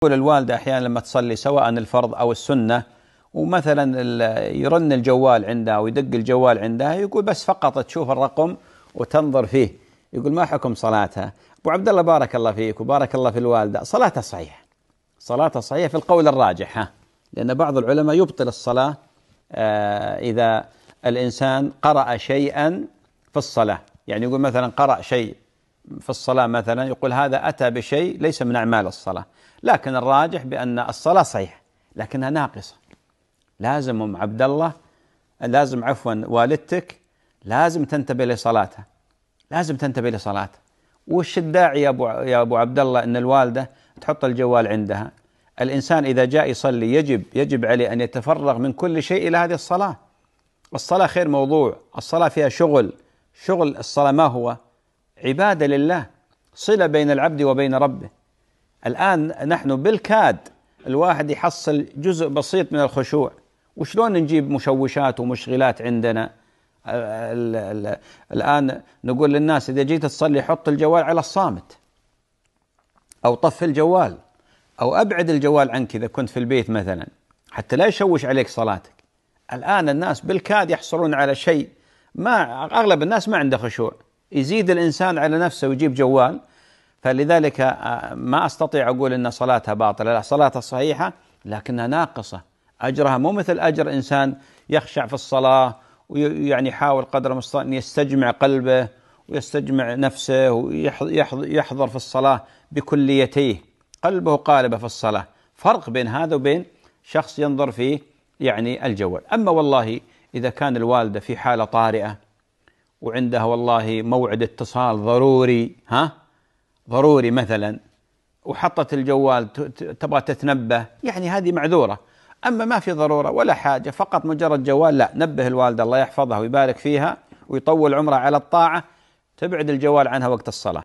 تقول الوالدة أحيانا لما تصلي سواء الفرض أو السنة ومثلا يرن الجوال عندها ويدق الجوال عندها يقول بس فقط تشوف الرقم وتنظر فيه يقول ما حكم صلاتها أبو عبد الله بارك الله فيك وبارك الله في الوالدة صلاتها صحيحة صلاتها صحيحة في القول الراجح ها لأن بعض العلماء يبطل الصلاة آه، إذا الإنسان قرأ شيئا في الصلاة يعني يقول مثلا قرأ شيء في الصلاة مثلا يقول هذا أتى بشيء ليس من أعمال الصلاة لكن الراجح بأن الصلاة صحيحة لكنها ناقصة لازم أم عبد الله لازم عفوا والدتك لازم تنتبه لصلاتها لازم تنتبه لصلاتها وش الداعي يا ابو يا ابو عبد الله ان الوالده تحط الجوال عندها الانسان اذا جاء يصلي يجب يجب عليه ان يتفرغ من كل شيء الى هذه الصلاه الصلاه خير موضوع الصلاه فيها شغل شغل الصلاه ما هو عبادة لله صلة بين العبد وبين ربه الآن نحن بالكاد الواحد يحصل جزء بسيط من الخشوع وشلون نجيب مشوشات ومشغلات عندنا الـ الـ الآن نقول للناس إذا جيت تصلي حط الجوال على الصامت أو طفي الجوال أو أبعد الجوال عنك إذا كنت في البيت مثلا حتى لا يشوش عليك صلاتك الآن الناس بالكاد يحصلون على شيء ما أغلب الناس ما عنده خشوع يزيد الانسان على نفسه ويجيب جوال فلذلك آه، ما استطيع اقول ان صلاتها باطله لا صلاتها صحيحه لكنها ناقصه اجرها مو مثل اجر انسان يخشع في الصلاه ويعني يحاول قدر المستطاع ان يستجمع قلبه ويستجمع نفسه ويحضر في الصلاه بكليتيه قلبه قالبه في الصلاه فرق بين هذا وبين شخص ينظر في يعني الجوال اما والله اذا كان الوالده في حاله طارئه وعندها والله موعد اتصال ضروري ها ضروري مثلا وحطت الجوال تبغى تتنبه يعني هذه معذوره اما ما في ضروره ولا حاجه فقط مجرد جوال لا نبه الوالده الله يحفظها ويبارك فيها ويطول عمرها على الطاعه تبعد الجوال عنها وقت الصلاه